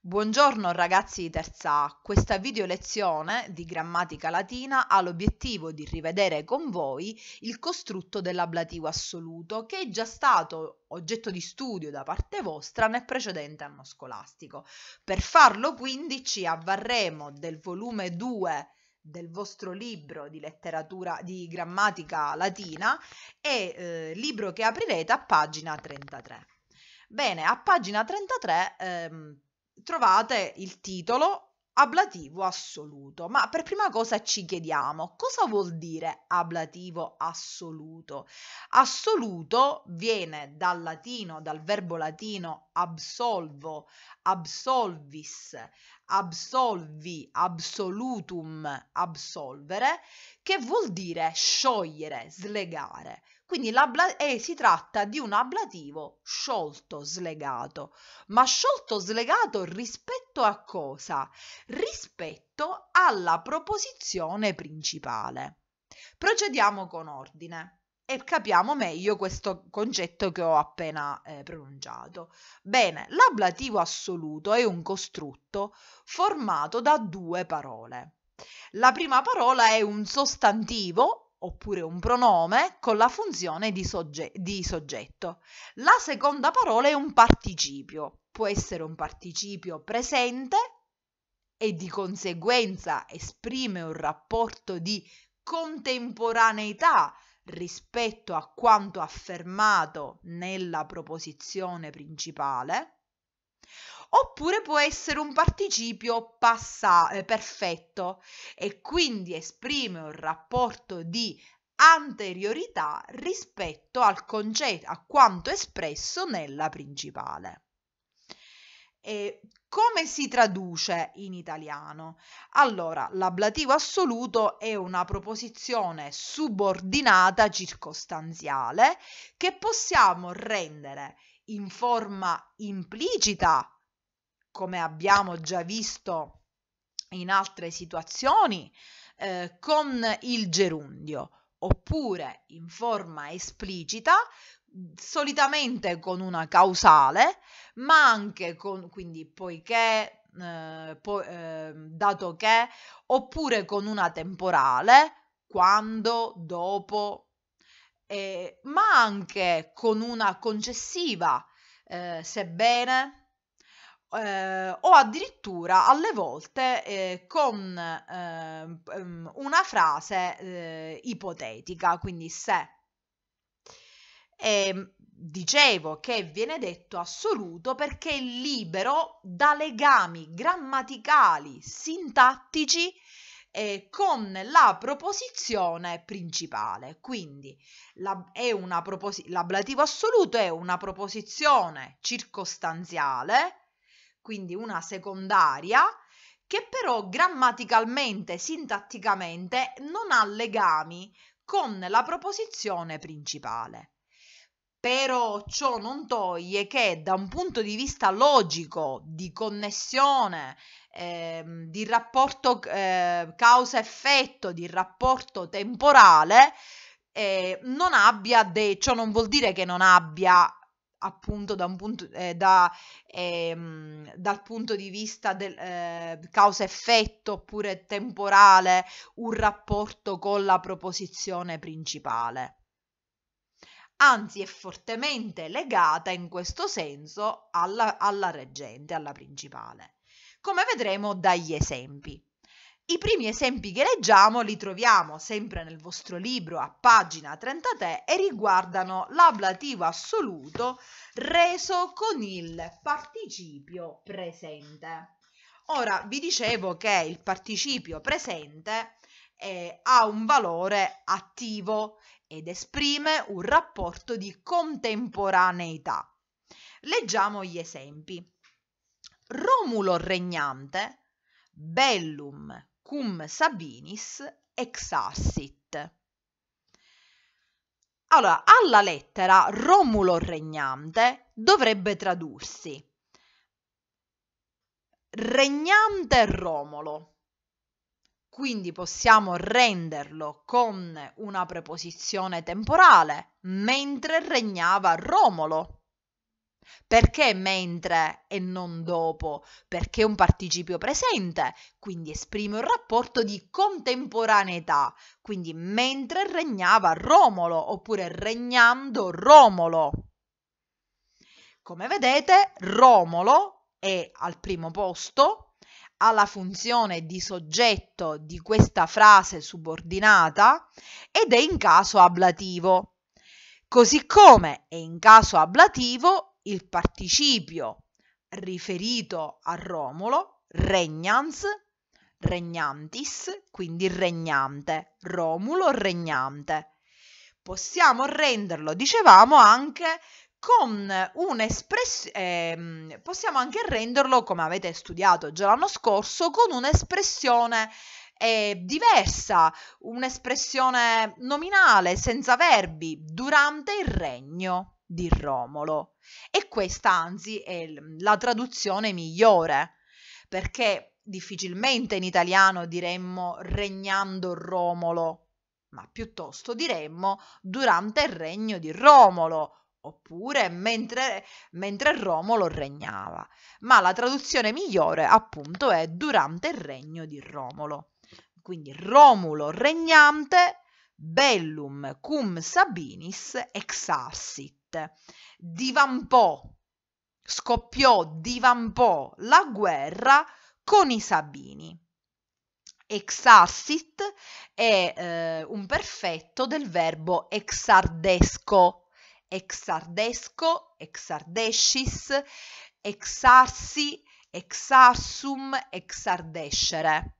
Buongiorno ragazzi di terza A, questa video lezione di grammatica latina ha l'obiettivo di rivedere con voi il costrutto dell'ablativo assoluto che è già stato oggetto di studio da parte vostra nel precedente anno scolastico. Per farlo quindi ci avvarremo del volume 2 del vostro libro di letteratura di grammatica latina e eh, libro che aprirete a pagina 33. Bene, a pagina 33 ehm, trovate il titolo ablativo assoluto. Ma per prima cosa ci chiediamo cosa vuol dire ablativo assoluto? Assoluto viene dal latino, dal verbo latino absolvo, absolvis, absolvi, absolutum, absolvere, che vuol dire sciogliere, slegare. Quindi eh, si tratta di un ablativo sciolto, slegato. Ma sciolto, slegato rispetto a cosa? Rispetto alla proposizione principale. Procediamo con ordine e capiamo meglio questo concetto che ho appena eh, pronunciato. Bene, l'ablativo assoluto è un costrutto formato da due parole. La prima parola è un sostantivo oppure un pronome con la funzione di, sogge- di, soggetto. La seconda parola è un participio, può essere un participio presente e di conseguenza esprime un rapporto di contemporaneità rispetto a quanto affermato nella proposizione principale Oppure può essere un participio passa- eh, perfetto e quindi esprime un rapporto di anteriorità rispetto al concetto, a quanto espresso nella principale. E come si traduce in italiano? Allora, l'ablativo assoluto è una proposizione subordinata circostanziale che possiamo rendere in forma implicita, come abbiamo già visto in altre situazioni, eh, con il gerundio, oppure in forma esplicita, solitamente con una causale, ma anche con, quindi poiché, eh, po, eh, dato che, oppure con una temporale, quando, dopo, eh, ma anche con una concessiva, eh, sebbene, eh, o addirittura alle volte eh, con ehm, ehm, una frase eh, ipotetica, quindi se. E, ehm, dicevo che viene detto assoluto perché è libero da legami grammaticali, sintattici eh, con la proposizione principale. Quindi la, proposi- l'ablativo assoluto è una proposizione circostanziale, quindi una secondaria, che però grammaticalmente, sintatticamente non ha legami con la proposizione principale. Però ciò non toglie che da un punto di vista logico, di connessione ehm, di rapporto eh, causa-effetto, di rapporto temporale, eh, non abbia dei, ciò non vuol dire che non abbia appunto da un punto, eh, da, ehm, dal punto di vista del eh, causa-effetto oppure temporale un rapporto con la proposizione principale. Anzi, è fortemente legata in questo senso alla, alla reggente, alla principale come vedremo dagli esempi. I primi esempi che leggiamo li troviamo sempre nel vostro libro a pagina 33 e riguardano l'ablativo assoluto reso con il participio presente. Ora vi dicevo che il participio presente eh, ha un valore attivo ed esprime un rapporto di contemporaneità. Leggiamo gli esempi. Romulo regnante, bellum cum Sabinis exarsit. Allora, alla lettera Romulo regnante dovrebbe tradursi regnante Romolo. Quindi possiamo renderlo con una preposizione temporale mentre regnava Romolo. Perché mentre e non dopo? Perché è un participio presente, quindi esprime un rapporto di contemporaneità, quindi mentre regnava Romolo oppure regnando Romolo. Come vedete, Romolo è al primo posto, ha la funzione di soggetto di questa frase subordinata ed è in caso ablativo. Così come è in caso ablativo il participio riferito a Romolo, regnans, regnantis, quindi regnante, Romulo regnante. Possiamo renderlo, dicevamo, anche con un'espressione, eh, possiamo anche renderlo, come avete studiato già l'anno scorso, con un'espressione eh, diversa, un'espressione nominale senza verbi, durante il regno di Romolo. E questa anzi è la traduzione migliore, perché difficilmente in italiano diremmo regnando Romolo, ma piuttosto diremmo durante il regno di Romolo, oppure mentre, mentre, Romolo regnava, ma la traduzione migliore appunto è durante il regno di Romolo. Quindi Romulo regnante, bellum cum Sabinis exarsit. Oriente. Divampò, scoppiò, divampò la guerra con i Sabini. Exarsit è eh, un perfetto del verbo exardesco. Exardesco, exardescis, exarsi, exarsum, exardescere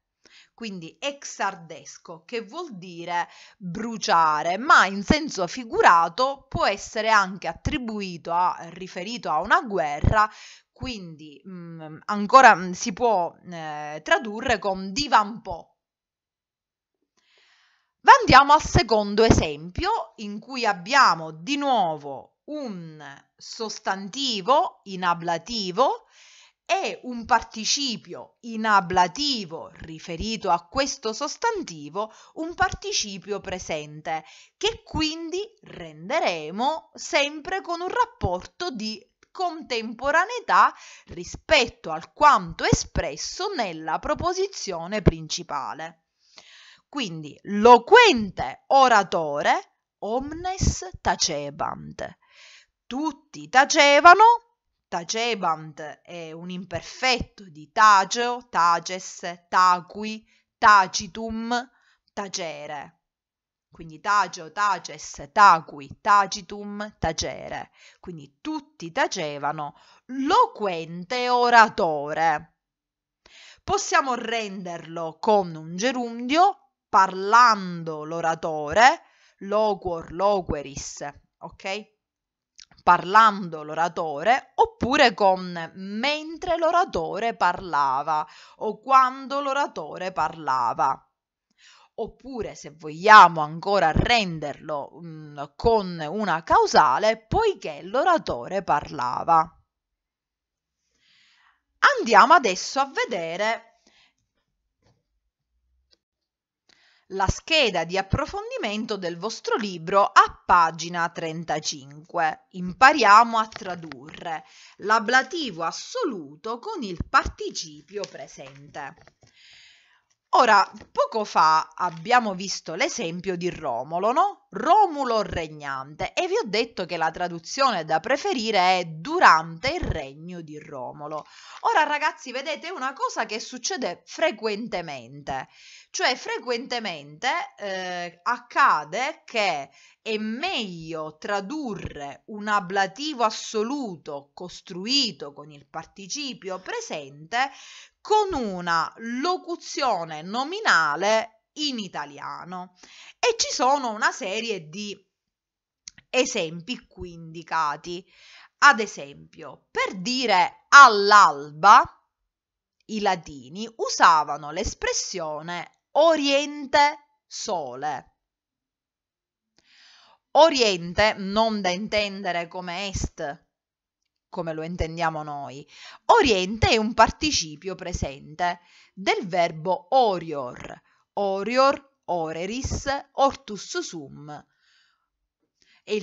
quindi exardesco, che vuol dire bruciare, ma in senso figurato può essere anche attribuito a, riferito a una guerra, quindi mh, mm, ancora mh, mm, si può eh, tradurre con divampò. andiamo al secondo esempio in cui abbiamo di nuovo un sostantivo in ablativo è un participio in ablativo riferito a questo sostantivo, un participio presente, che quindi renderemo sempre con un rapporto di contemporaneità rispetto al quanto espresso nella proposizione principale. Quindi loquente oratore omnes tacebant. Tutti tacevano Tacebant è un imperfetto di tageo, tages, taqui, tacitum, tacere. Quindi tageo, tages, taqui, tacitum, tacere. Quindi tutti tacevano, loquente oratore. Possiamo renderlo con un gerundio, parlando l'oratore, loquor, loqueris, ok? parlando l'oratore oppure con mentre l'oratore parlava o quando l'oratore parlava. Oppure, se vogliamo ancora renderlo mh, mm, con una causale, poiché l'oratore parlava. Andiamo adesso a vedere la scheda di approfondimento del vostro libro a pagina 35. Impariamo a tradurre l'ablativo assoluto con il participio presente. Ora, poco fa abbiamo visto l'esempio di Romolo, no? Romulo regnante e vi ho detto che la traduzione da preferire è durante il regno di Romolo. Ora ragazzi, vedete una cosa che succede frequentemente. Cioè frequentemente eh, accade che è meglio tradurre un ablativo assoluto costruito con il participio presente con una locuzione nominale in italiano e ci sono una serie di esempi qui indicati. Ad esempio, per dire all'alba, i latini usavano l'espressione Oriente Sole. Oriente non da intendere come est, come lo intendiamo noi. Oriente è un participio presente del verbo orior, orior, oreris, ortus sum.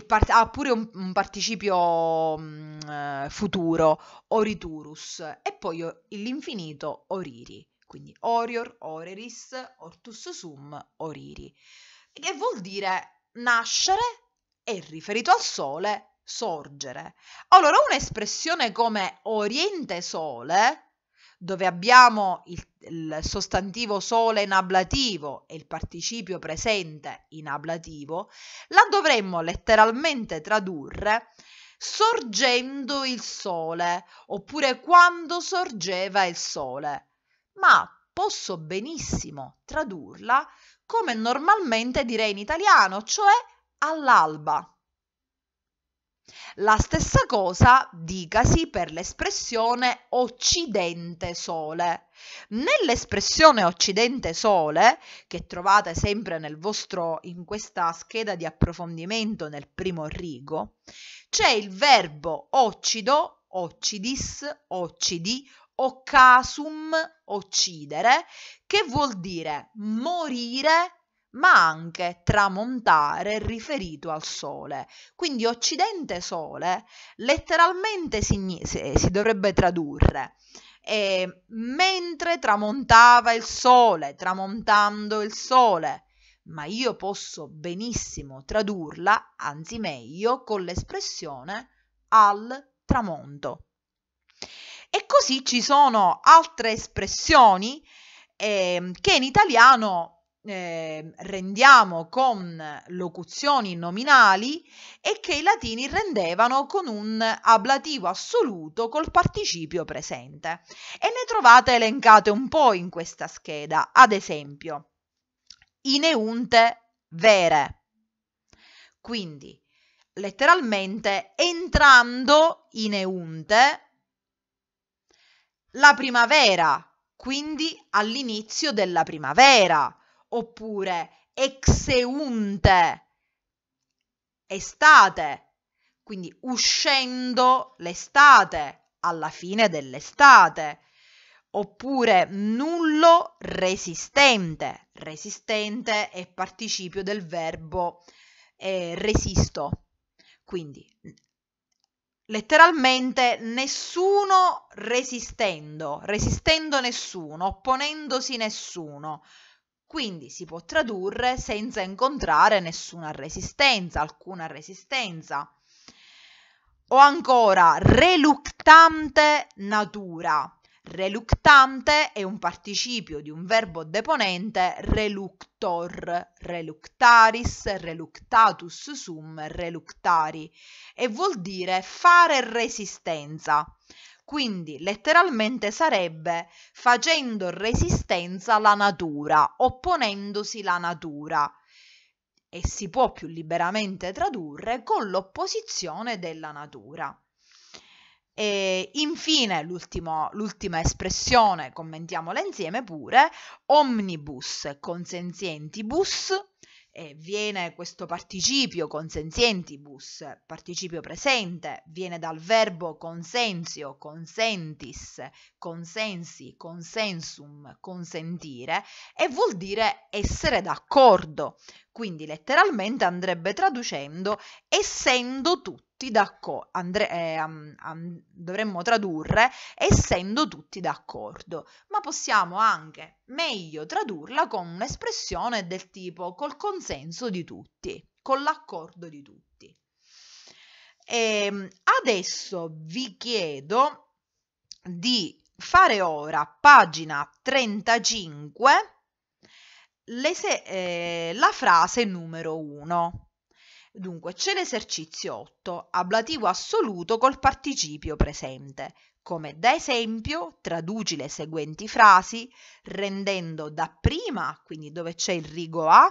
Part- ha ah, pure un, un participio mh, mm, eh, futuro, oriturus, e poi l'infinito oriri quindi orior, oreris, ortus sum, oriri, che vuol dire nascere e riferito al sole sorgere. Allora un'espressione come oriente sole, dove abbiamo il, il sostantivo sole in ablativo e il participio presente in ablativo, la dovremmo letteralmente tradurre sorgendo il sole, oppure quando sorgeva il sole ma posso benissimo tradurla come normalmente direi in italiano, cioè all'alba. La stessa cosa dicasi per l'espressione occidente sole. Nell'espressione occidente sole, che trovate sempre nel vostro, in questa scheda di approfondimento nel primo rigo, c'è il verbo occido, occidis, occidi, o casum, occidere, che vuol dire morire ma anche tramontare riferito al sole. Quindi occidente sole letteralmente si, si dovrebbe tradurre eh, mentre tramontava il sole, tramontando il sole. Ma io posso benissimo tradurla, anzi meglio, con l'espressione al tramonto. E così ci sono altre espressioni eh, che in italiano eh, rendiamo con locuzioni nominali e che i latini rendevano con un ablativo assoluto col participio presente. E ne trovate elencate un po' in questa scheda, ad esempio, ineunte vere. Quindi, letteralmente, entrando ineunte, la primavera, quindi all'inizio della primavera, oppure exeunte, estate, quindi uscendo l'estate, alla fine dell'estate, oppure nullo resistente, resistente è participio del verbo eh, resisto, quindi letteralmente nessuno resistendo, resistendo nessuno, opponendosi nessuno. Quindi si può tradurre senza incontrare nessuna resistenza, alcuna resistenza. O ancora reluctante natura. Reluctante è un participio di un verbo deponente reluctor, reluctaris, reluctatus sum, reluctari e vuol dire fare resistenza. Quindi letteralmente sarebbe facendo resistenza la natura, opponendosi la natura e si può più liberamente tradurre con l'opposizione della natura. E infine, l'ultima espressione, commentiamola insieme pure, omnibus consenzientibus, eh, viene questo participio consenzientibus, participio presente, viene dal verbo consensio, consentis, consensi, consensum, consentire, e vuol dire essere d'accordo. Quindi letteralmente andrebbe traducendo essendo tutti tutti d'accordo, andre- eh, um, um, dovremmo tradurre essendo tutti d'accordo, ma possiamo anche meglio tradurla con un'espressione del tipo col consenso di tutti, con l'accordo di tutti. E ehm, adesso vi chiedo di fare ora pagina 35 se- eh, la frase numero 1. Dunque, c'è l'esercizio 8, ablativo assoluto col participio presente. Come da esempio, traduci le seguenti frasi rendendo dapprima, quindi dove c'è il rigo A,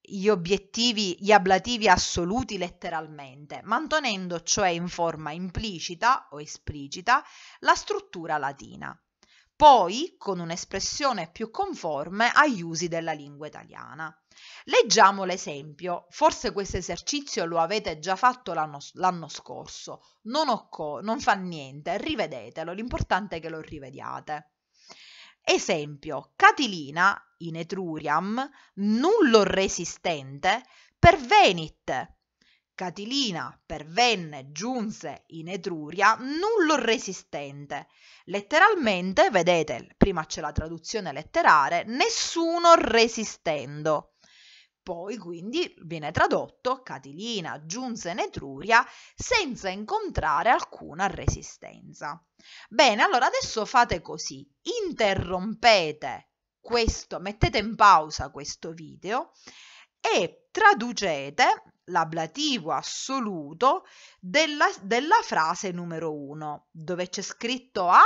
gli obiettivi, gli ablativi assoluti letteralmente, mantenendo cioè in forma implicita o esplicita la struttura latina, poi con un'espressione più conforme agli usi della lingua italiana. Leggiamo l'esempio, forse questo esercizio lo avete già fatto l'anno, l'anno scorso, non, occorre, non fa niente, rivedetelo, l'importante è che lo rivediate. Esempio, Catilina, in Etruriam, nullo resistente, pervenit. Catilina pervenne, giunse in Etruria, nullo resistente. Letteralmente, vedete, prima c'è la traduzione letterale, nessuno resistendo. Poi quindi viene tradotto, Catilina giunse in Etruria senza incontrare alcuna resistenza. Bene, allora adesso fate così, interrompete questo, mettete in pausa questo video e traducete l'ablativo assoluto della, della frase numero 1, dove c'è scritto A,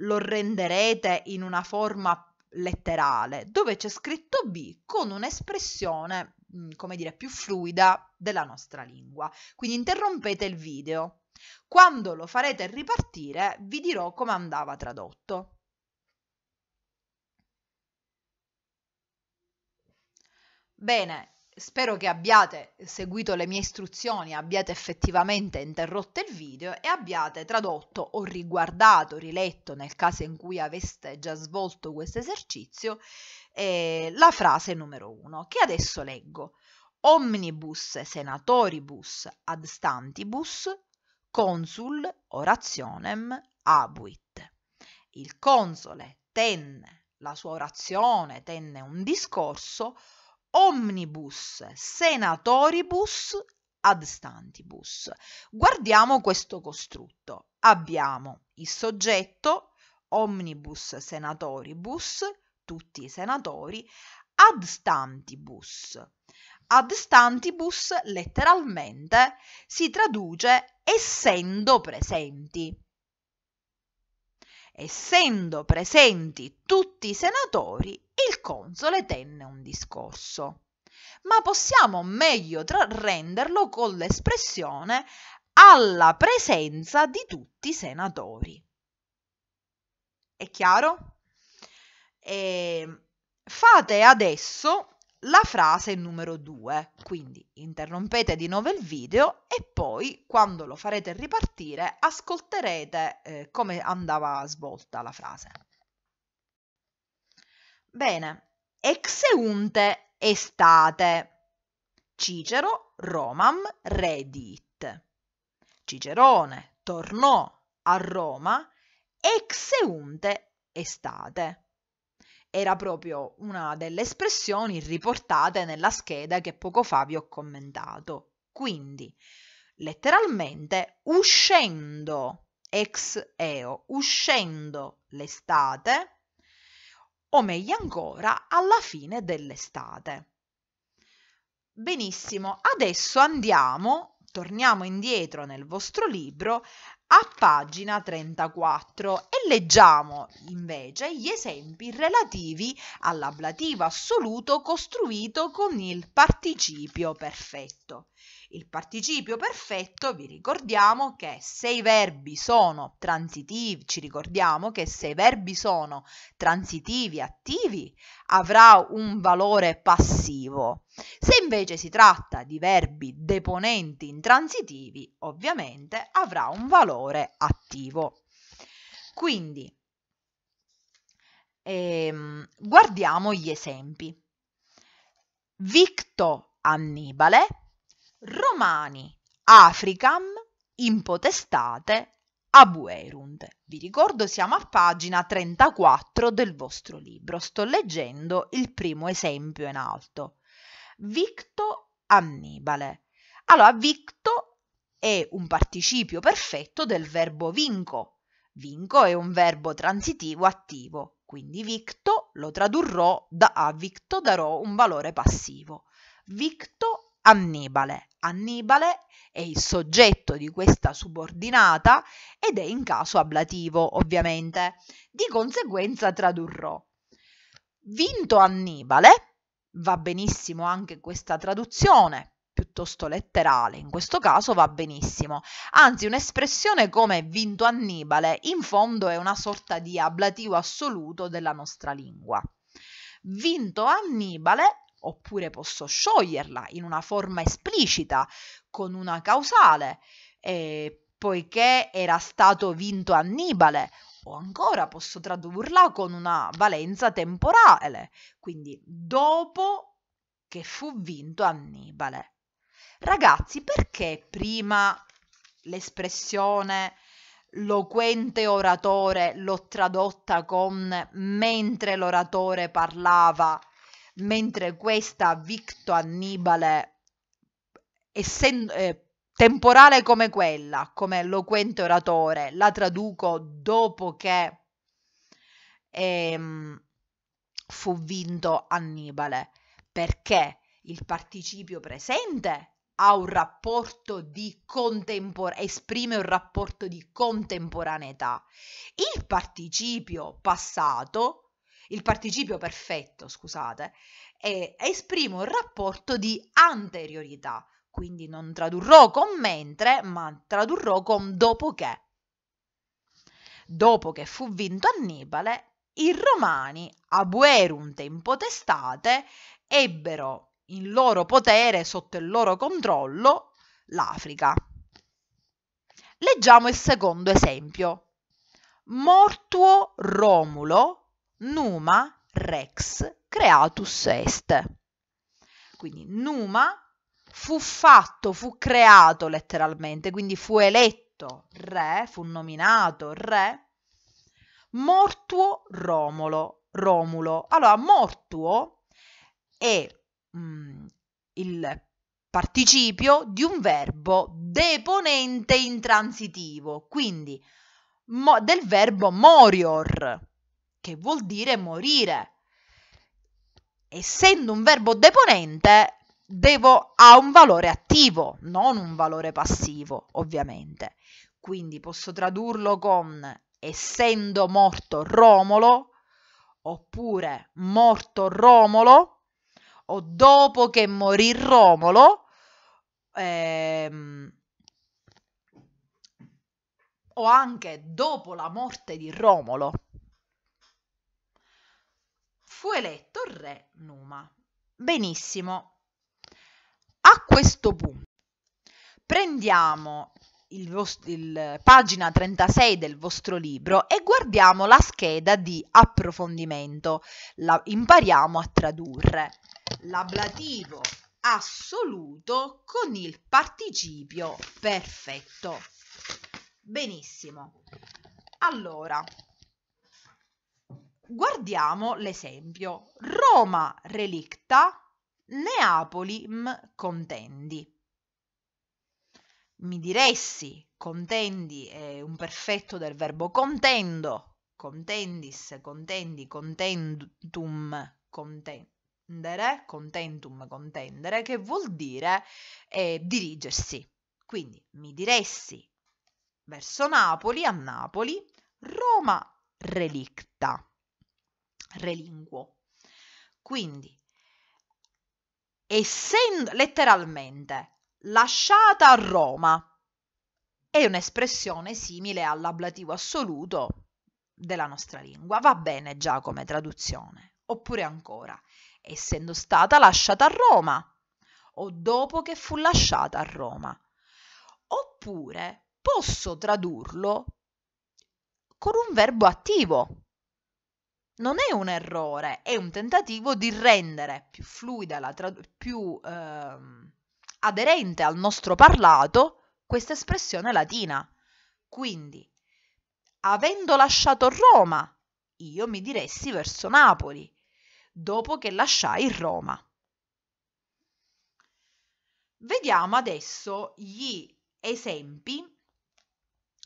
lo renderete in una forma letterale, dove c'è scritto B con un'espressione, come dire, più fluida della nostra lingua. Quindi interrompete il video. Quando lo farete ripartire, vi dirò come andava tradotto. Bene, Spero che abbiate seguito le mie istruzioni, abbiate effettivamente interrotto il video e abbiate tradotto o riguardato, riletto nel caso in cui aveste già svolto questo esercizio, eh, la frase numero 1 che adesso leggo. Omnibus senatoribus ad stantibus consul orationem abuit. Il console tenne la sua orazione, tenne un discorso omnibus senatoribus ad stantibus. Guardiamo questo costrutto. Abbiamo il soggetto omnibus senatoribus, tutti i senatori, ad stantibus. Ad stantibus letteralmente si traduce essendo presenti essendo presenti tutti i senatori, il console tenne un discorso. Ma possiamo meglio tra- renderlo con l'espressione alla presenza di tutti i senatori. È chiaro? E ehm, fate adesso la frase numero 2, quindi interrompete di nuovo il video e poi quando lo farete ripartire ascolterete eh, come andava svolta la frase. Bene, exeunte estate. Cicero Romam redit. Cicerone tornò a Roma exeunte estate era proprio una delle espressioni riportate nella scheda che poco fa vi ho commentato. Quindi, letteralmente, uscendo ex eo, uscendo l'estate, o meglio ancora, alla fine dell'estate. Benissimo, adesso andiamo torniamo indietro nel vostro libro a pagina 34 e leggiamo invece gli esempi relativi all'ablativo assoluto costruito con il participio perfetto. Il participio perfetto, vi ricordiamo che se i verbi sono transitivi, ci ricordiamo che se i verbi sono transitivi attivi avrà un valore passivo. Se invece si tratta di verbi deponenti intransitivi, ovviamente avrà un valore attivo. Quindi ehm, guardiamo gli esempi. Victo Annibale Romani Africam impotestate abuerunt. Vi ricordo siamo a pagina 34 del vostro libro, sto leggendo il primo esempio in alto. Victo Annibale. Allora, victo è un participio perfetto del verbo vinco. Vinco è un verbo transitivo attivo, quindi victo lo tradurrò da a victo darò un valore passivo. Victo Annibale. Annibale è il soggetto di questa subordinata ed è in caso ablativo, ovviamente. Di conseguenza tradurrò. Vinto Annibale, va benissimo anche questa traduzione, piuttosto letterale, in questo caso va benissimo. Anzi, un'espressione come vinto Annibale in fondo è una sorta di ablativo assoluto della nostra lingua. Vinto Annibale oppure posso scioglierla in una forma esplicita con una causale, eh, poiché era stato vinto Annibale, o ancora posso tradurla con una valenza temporale, quindi dopo che fu vinto Annibale. Ragazzi, perché prima l'espressione loquente oratore l'ho tradotta con mentre l'oratore parlava mentre questa Victo Annibale, essendo, eh, temporale come quella, come eloquente oratore, la traduco dopo che ehm, fu vinto Annibale, perché il participio presente ha un rapporto di contemporaneità, esprime un rapporto di contemporaneità. Il participio passato il participio perfetto, scusate, è, esprime un rapporto di anteriorità, quindi non tradurrò con mentre, ma tradurrò con dopo che. Dopo che fu vinto Annibale, i Romani, abuerunte in potestate, ebbero in loro potere, sotto il loro controllo, l'Africa. Leggiamo il secondo esempio. Mortuo Romulo numa rex creatus est. Quindi numa fu fatto, fu creato letteralmente, quindi fu eletto re, fu nominato re, mortuo Romolo, Romulo. Allora, mortuo è mh, mm, il participio di un verbo deponente intransitivo, quindi mo, del verbo morior che vuol dire morire. Essendo un verbo deponente, devo, ha un valore attivo, non un valore passivo, ovviamente. Quindi posso tradurlo con essendo morto Romolo, oppure morto Romolo, o dopo che morì Romolo, ehm, o anche dopo la morte di Romolo fu eletto re Numa. Benissimo. A questo punto prendiamo il vostro, il, pagina 36 del vostro libro e guardiamo la scheda di approfondimento. La, impariamo a tradurre. L'ablativo assoluto con il participio perfetto. Benissimo. Allora, Guardiamo l'esempio. Roma relicta, Neapoli m contendi. Mi diressi, contendi è un perfetto del verbo contendo, contendis, contendi, contentum, contendere, contentum, contendere, che vuol dire eh, dirigersi. Quindi mi diressi verso Napoli, a Napoli, Roma relicta relinguo. Quindi, essendo letteralmente lasciata a Roma, è un'espressione simile all'ablativo assoluto della nostra lingua. Va bene già come traduzione. Oppure ancora, essendo stata lasciata a Roma o dopo che fu lasciata a Roma. Oppure posso tradurlo con un verbo attivo, non è un errore, è un tentativo di rendere più fluida, trad- più eh, aderente al nostro parlato questa espressione latina. Quindi, avendo lasciato Roma, io mi diressi verso Napoli, dopo che lasciai Roma. Vediamo adesso gli esempi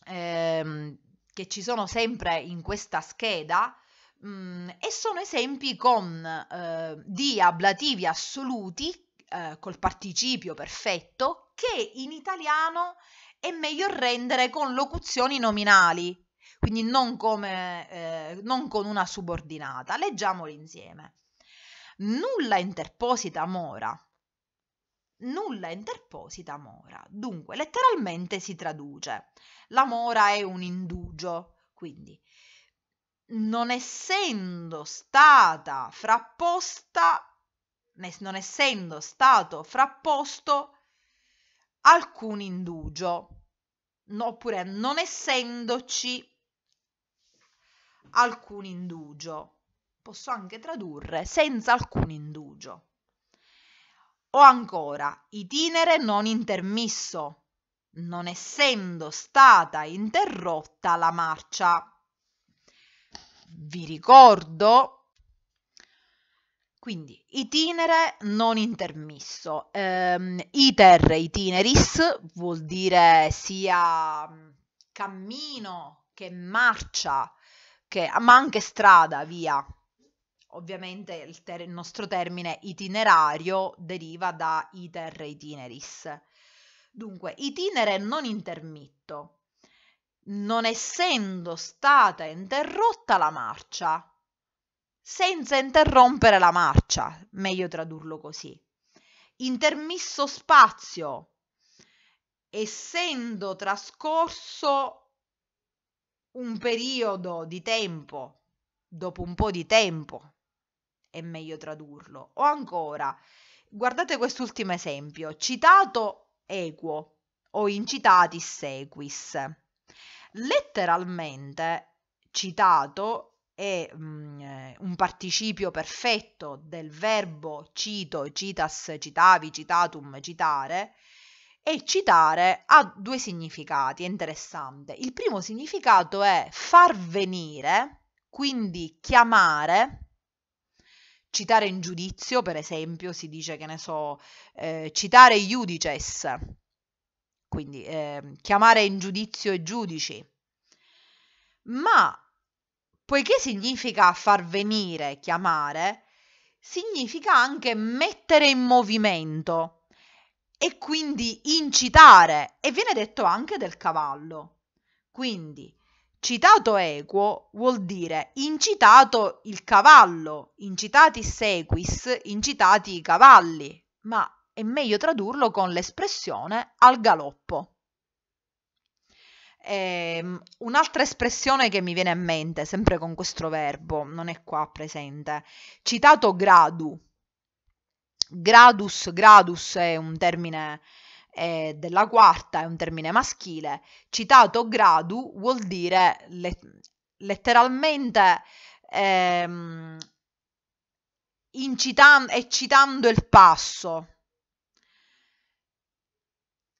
ehm, che ci sono sempre in questa scheda Mm, e sono esempi con eh, di ablativi assoluti eh, col participio perfetto che in italiano è meglio rendere con locuzioni nominali, quindi non, come, eh, non con una subordinata. Leggiamoli insieme. Nulla interposita mora. Nulla interposita mora. Dunque, letteralmente si traduce. La mora è un indugio, quindi non essendo stata frapposta, non essendo stato frapposto alcun indugio, no, oppure non essendoci alcun indugio. Posso anche tradurre senza alcun indugio. O ancora, itinere non intermisso, non essendo stata interrotta la marcia vi ricordo, quindi itinere non intermisso, um, iter itineris vuol dire sia mm, cammino che marcia, che, ma anche strada, via. Ovviamente il, ter- il nostro termine itinerario deriva da iter itineris. Dunque, itinere non intermitto non essendo stata interrotta la marcia, senza interrompere la marcia, meglio tradurlo così, intermisso spazio, essendo trascorso un periodo di tempo, dopo un po' di tempo, è meglio tradurlo. O ancora, guardate quest'ultimo esempio, citato equo o incitatis equis letteralmente citato è mh, mm, eh, un participio perfetto del verbo cito, citas, citavi, citatum, citare, e citare ha due significati, è interessante. Il primo significato è far venire, quindi chiamare, citare in giudizio, per esempio, si dice che ne so, eh, citare iudices, quindi eh, chiamare in giudizio i giudici, ma poiché significa far venire, chiamare, significa anche mettere in movimento e quindi incitare e viene detto anche del cavallo. Quindi citato equo vuol dire incitato il cavallo, incitati sequis, incitati i cavalli, ma è meglio tradurlo con l'espressione al galoppo. Eh, un'altra espressione che mi viene a mente, sempre con questo verbo, non è qua presente, citato gradu. Gradus, gradus è un termine eh, della quarta, è un termine maschile. Citato gradu vuol dire le- letteralmente ehm, incitando, eccitando il passo,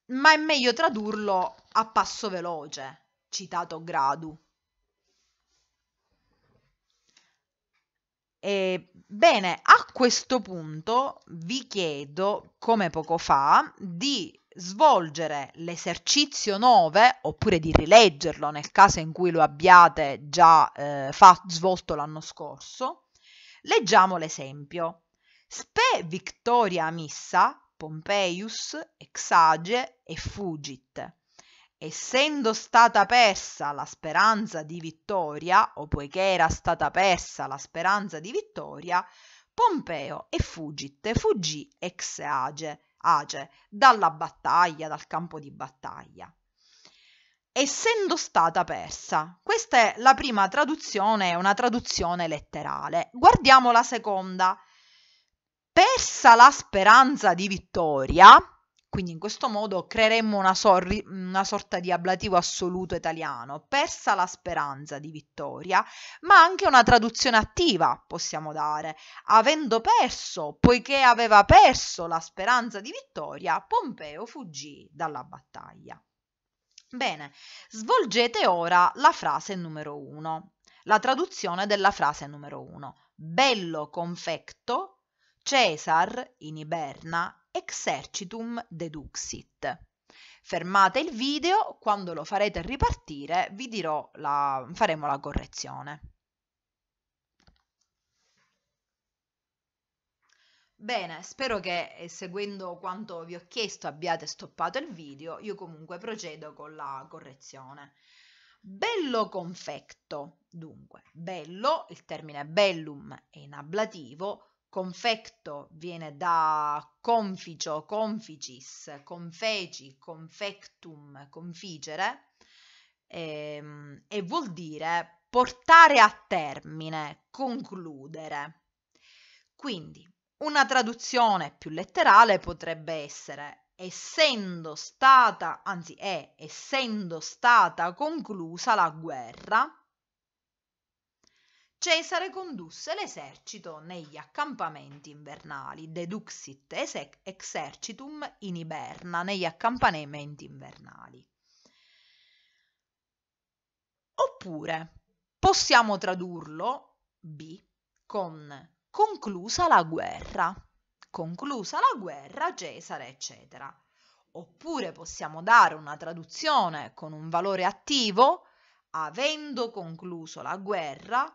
ma è meglio tradurlo a passo veloce, citato Gradu. Eh, bene, a questo punto vi chiedo, come poco fa, di svolgere l'esercizio 9 oppure di rileggerlo nel caso in cui lo abbiate già eh, fatto, svolto l'anno scorso. Leggiamo l'esempio. Spe victoria missa Pompeius, Exage e Fugit. Essendo stata persa la speranza di vittoria, o poiché era stata persa la speranza di vittoria, Pompeo e Fugit fuggì Exage Age dalla battaglia, dal campo di battaglia. Essendo stata persa, questa è la prima traduzione, è una traduzione letterale. Guardiamo la seconda persa la speranza di vittoria, quindi in questo modo creeremmo una, sorri- una, sorta di ablativo assoluto italiano, persa la speranza di vittoria, ma anche una traduzione attiva possiamo dare, avendo perso, poiché aveva perso la speranza di vittoria, Pompeo fuggì dalla battaglia. Bene, svolgete ora la frase numero 1, la traduzione della frase numero 1. Bello confetto Cesar, in Iberna, exercitum deduxit. Fermate il video, quando lo farete ripartire vi dirò la, faremo la correzione. Bene, spero che eh, seguendo quanto vi ho chiesto abbiate stoppato il video, io comunque procedo con la correzione. Bello confetto, dunque, bello, il termine bellum è in ablativo, confecto viene da conficio, conficis, confeci, confectum, configere e, ehm, e vuol dire portare a termine, concludere. Quindi una traduzione più letterale potrebbe essere essendo stata, anzi è essendo stata conclusa la guerra, Cesare condusse l'esercito negli accampamenti invernali, deduxit exercitum in Iberna, negli accampamenti invernali. Oppure possiamo tradurlo B con conclusa la guerra, conclusa la guerra Cesare, eccetera. Oppure possiamo dare una traduzione con un valore attivo, avendo concluso la guerra,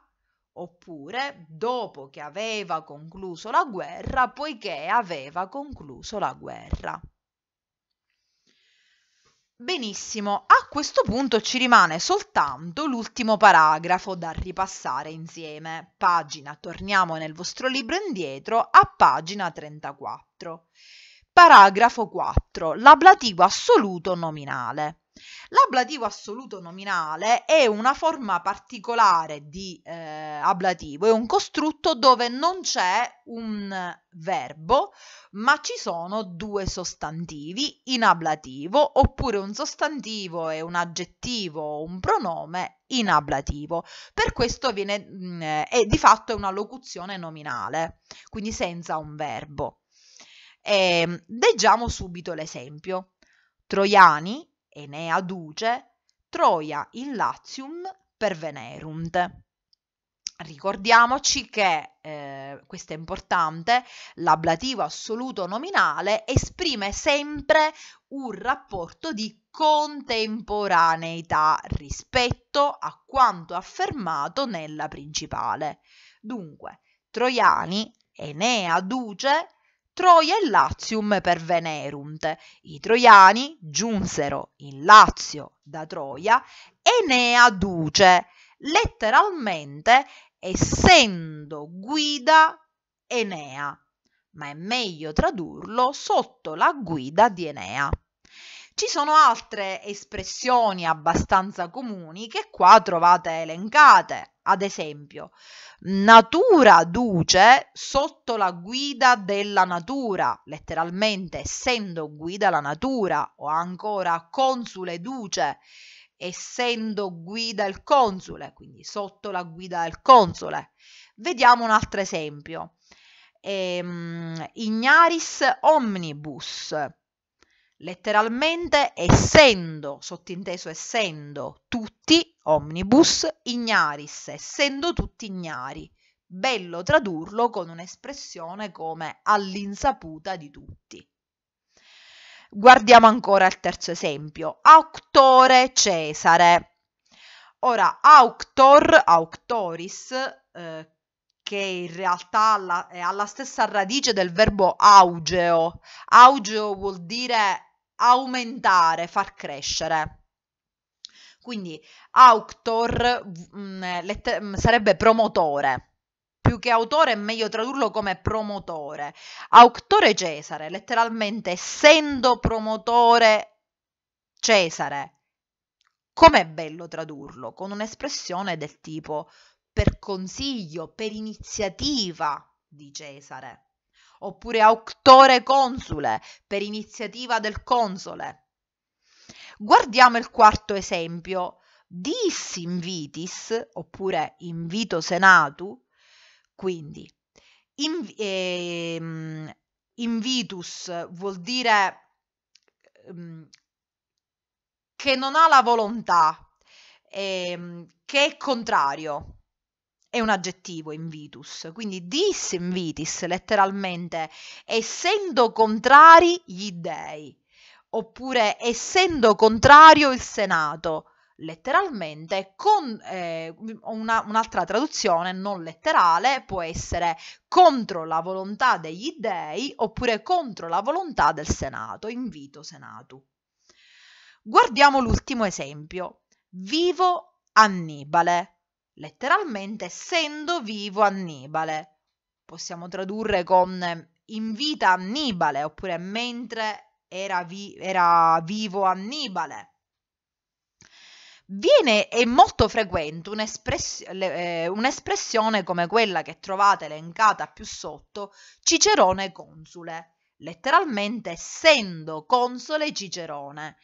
oppure dopo che aveva concluso la guerra, poiché aveva concluso la guerra. Benissimo, a questo punto ci rimane soltanto l'ultimo paragrafo da ripassare insieme. Pagina, torniamo nel vostro libro indietro a pagina 34. Paragrafo 4. L'ablativo assoluto nominale. L'ablativo assoluto nominale è una forma particolare di eh, ablativo, è un costrutto dove non c'è un verbo, ma ci sono due sostantivi in ablativo, oppure un sostantivo e un aggettivo o un pronome in ablativo. Per questo viene, mh, mm, eh, è di fatto una locuzione nominale, quindi senza un verbo. E, ehm, leggiamo subito l'esempio. Troiani Enea duce, Troia in Latium per Venerunt. Ricordiamoci che, eh, questo è importante, l'ablativo assoluto nominale esprime sempre un rapporto di contemporaneità rispetto a quanto affermato nella principale. Dunque, Troiani, Enea duce, Troia e Latium per Venerunt. I troiani giunsero in Lazio da Troia Enea Duce, letteralmente essendo guida Enea, ma è meglio tradurlo sotto la guida di Enea. Ci sono altre espressioni abbastanza comuni che qua trovate elencate, ad esempio natura duce sotto la guida della natura, letteralmente essendo guida la natura, o ancora consule duce, essendo guida il console, quindi sotto la guida del console. Vediamo un altro esempio. Ehm, ignaris omnibus, letteralmente essendo, sottinteso essendo, tutti omnibus ignaris, essendo tutti ignari. Bello tradurlo con un'espressione come all'insaputa di tutti. Guardiamo ancora il terzo esempio, auctore Cesare. Ora, auctor, auctoris, eh, che in realtà è alla stessa radice del verbo augeo. Augeo vuol dire aumentare, far crescere. Quindi auctor mh, mm, eh, lette- mm, sarebbe promotore, più che autore è meglio tradurlo come promotore. Auctore Cesare, letteralmente essendo promotore Cesare. Com'è bello tradurlo con un'espressione del tipo per consiglio, per iniziativa di Cesare oppure auctore consule per iniziativa del console. Guardiamo il quarto esempio. Dis invitis, oppure invito senatu, quindi in, eh, invitus vuol dire eh, che non ha la volontà, eh, che è contrario è un aggettivo invitus, quindi dis invitis letteralmente essendo contrari gli dèi, oppure essendo contrario il Senato, letteralmente, con eh, una, un'altra traduzione non letterale può essere contro la volontà degli dèi oppure contro la volontà del Senato, invito Senatu. Guardiamo l'ultimo esempio. Vivo Annibale letteralmente essendo vivo Annibale. Possiamo tradurre con ehm, in vita Annibale oppure mentre era, vi- era vivo Annibale. Viene, è molto frequente un'espress- le, eh, un'espressione come quella che trovate elencata più sotto, Cicerone consule, letteralmente essendo console Cicerone,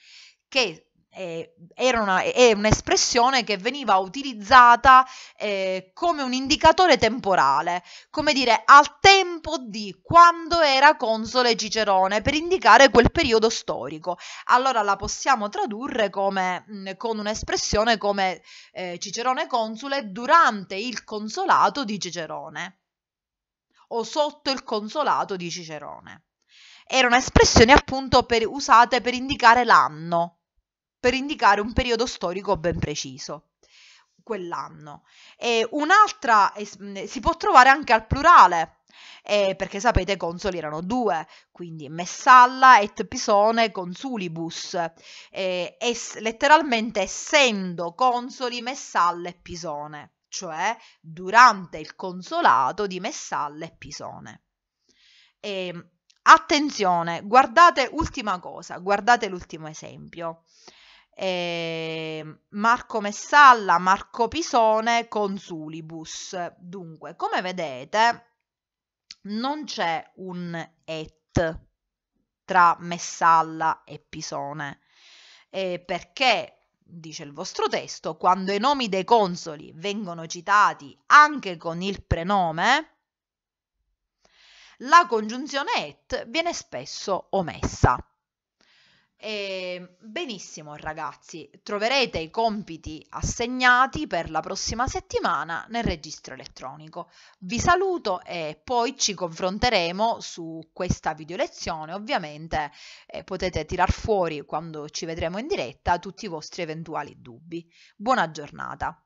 che eh, era una, è un'espressione che veniva utilizzata eh, come un indicatore temporale, come dire al tempo di quando era console Cicerone, per indicare quel periodo storico. Allora la possiamo tradurre come, mh, mm, con un'espressione come eh, Cicerone console durante il consolato di Cicerone o sotto il consolato di Cicerone. Era un'espressione appunto per, usate per indicare l'anno per indicare un periodo storico ben preciso quell'anno. E un'altra eh, si può trovare anche al plurale. Eh, perché sapete consoli erano due, quindi Messalla et Pisone consulibus, eh, es, letteralmente essendo consoli Messalla e Pisone, cioè durante il consolato di Messalla e Pisone. Ehm, attenzione, guardate l'ultima cosa, guardate l'ultimo esempio eh, Marco Messalla, Marco Pisone, Consulibus. Dunque, come vedete, non c'è un et tra Messalla e Pisone, eh, perché dice il vostro testo, quando i nomi dei consoli vengono citati anche con il prenome, la congiunzione et viene spesso omessa. E ehm, benissimo ragazzi, troverete i compiti assegnati per la prossima settimana nel registro elettronico. Vi saluto e poi ci confronteremo su questa video lezione. Ovviamente eh, potete tirar fuori quando ci vedremo in diretta tutti i vostri eventuali dubbi. Buona giornata.